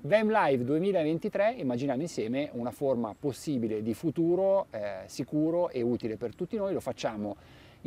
VEM Live 2023 immaginiamo insieme una forma possibile di futuro eh, sicuro e utile per tutti noi, lo facciamo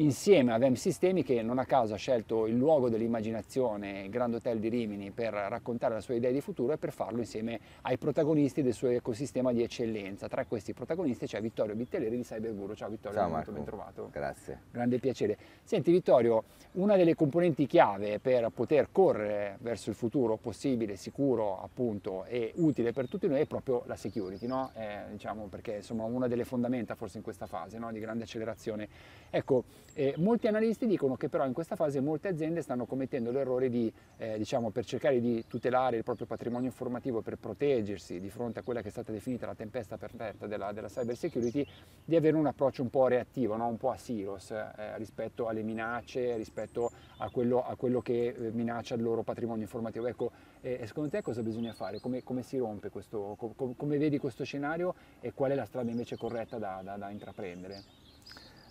insieme ad M Sistemi che non a caso ha scelto il luogo dell'immaginazione, Grand Hotel di Rimini, per raccontare la sua idea di futuro e per farlo insieme ai protagonisti del suo ecosistema di eccellenza. Tra questi protagonisti c'è Vittorio Bitteleri di Cyberguru. Ciao Vittorio, Ciao, molto ben trovato. Grazie. Grande piacere. Senti Vittorio, una delle componenti chiave per poter correre verso il futuro possibile, sicuro appunto e utile per tutti noi è proprio la security, no? eh, diciamo perché è una delle fondamenta forse in questa fase no? di grande accelerazione. Ecco, eh, molti analisti dicono che però in questa fase molte aziende stanno commettendo l'errore di, eh, diciamo, per cercare di tutelare il proprio patrimonio informativo, per proteggersi di fronte a quella che è stata definita la tempesta perfetta della, della cyber security, di avere un approccio un po' reattivo, no? un po' a silos eh, rispetto alle minacce, rispetto a quello, a quello, che eh, minaccia il loro patrimonio informativo. Ecco, secondo te cosa bisogna fare? Come, come si rompe questo, com, come vedi questo scenario e qual è la strada invece corretta da, da, da intraprendere?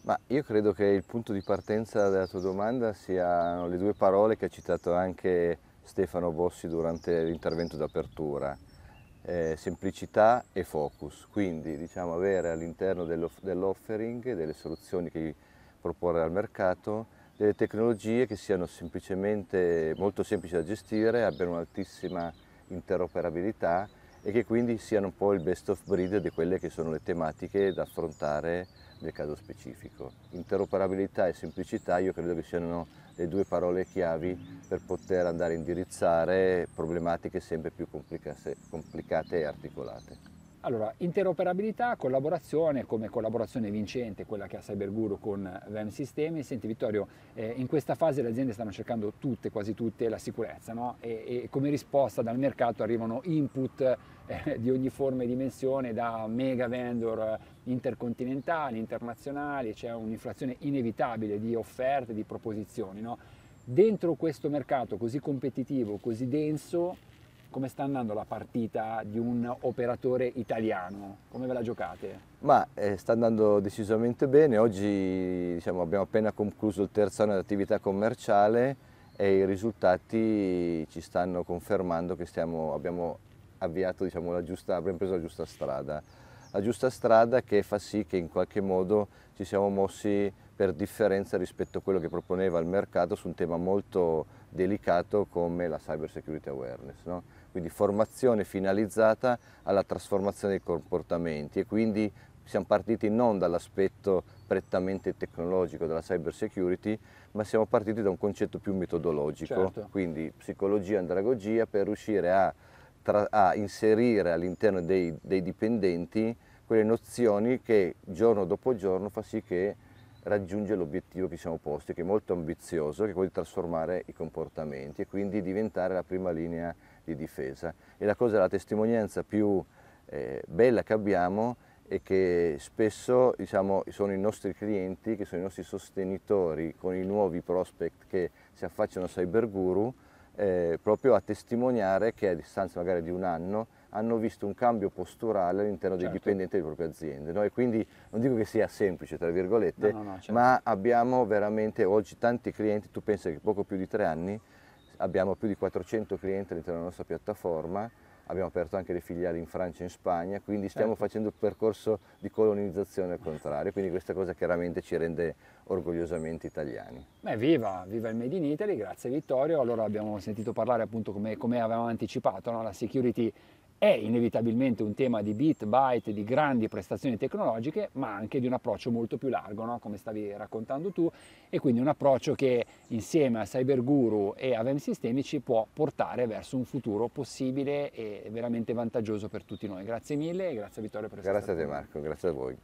Ma io credo che il punto di partenza della tua domanda siano le due parole che ha citato anche Stefano Bossi durante l'intervento d'apertura, eh, semplicità e focus, quindi diciamo, avere all'interno dell'offering, delle soluzioni che proporre al mercato, delle tecnologie che siano semplicemente molto semplici da gestire, abbiano un'altissima interoperabilità e che quindi siano un po' il best of breed di quelle che sono le tematiche da affrontare nel caso specifico. Interoperabilità e semplicità io credo che siano le due parole chiavi per poter andare a indirizzare problematiche sempre più complicate e articolate. Allora, interoperabilità, collaborazione come collaborazione vincente, quella che ha Cyberguru con VM Systemi. Senti Vittorio, eh, in questa fase le aziende stanno cercando tutte, quasi tutte, la sicurezza no? e, e, come risposta dal mercato arrivano input eh, di ogni forma e dimensione, da mega vendor eh, intercontinentali, internazionali, c'è un'inflazione inevitabile di offerte, di proposizioni. No? Dentro questo mercato così competitivo, così denso, come sta andando la partita di un operatore italiano? Come ve la giocate? Ma eh, sta andando decisamente bene, oggi diciamo, abbiamo appena concluso il terzo anno di attività commerciale e i risultati ci stanno confermando che stiamo, abbiamo, avviato, diciamo, la giusta, abbiamo preso la giusta strada. La giusta strada che fa sì che in qualche modo ci siamo mossi per differenza rispetto a quello che proponeva il mercato su un tema molto delicato come la cyber security awareness. No? Quindi formazione finalizzata alla trasformazione dei comportamenti e quindi siamo partiti non dall'aspetto prettamente tecnologico della cyber security, ma siamo partiti da un concetto più metodologico, certo. quindi psicologia e andragogia per riuscire a, a inserire all'interno dei, dei dipendenti quelle nozioni che giorno dopo giorno fa sì che raggiunge l'obiettivo che ci siamo posti, che è molto ambizioso, che è quello di trasformare i comportamenti e quindi diventare la prima linea di difesa. E la cosa, la testimonianza più eh, bella che abbiamo è che spesso diciamo, sono i nostri clienti, che sono i nostri sostenitori con i nuovi prospect che si affacciano a Cyberguru, eh, proprio a testimoniare che a distanza magari di un anno hanno visto un cambio posturale all'interno dei certo. dipendenti delle proprie aziende. No? E quindi non dico che sia semplice, tra virgolette, no, no, certo. ma abbiamo veramente oggi tanti clienti, tu pensi che poco più di tre anni abbiamo più di 400 clienti all'interno della nostra piattaforma, abbiamo aperto anche le filiali in Francia e in Spagna, quindi stiamo certo. facendo il percorso di colonizzazione al contrario, quindi questa cosa chiaramente ci rende orgogliosamente italiani. Beh, viva, viva il Made in Italy, grazie Vittorio. Allora abbiamo sentito parlare appunto come, come avevamo anticipato, no? la security è inevitabilmente un tema di bit, byte, di grandi prestazioni tecnologiche, ma anche di un approccio molto più largo, no? come stavi raccontando tu, e quindi un approccio che insieme a Cyberguru e a VEM ci può portare verso un futuro possibile e veramente vantaggioso per tutti noi. Grazie mille e grazie Vittorio per essere Grazie a te Marco, grazie a voi.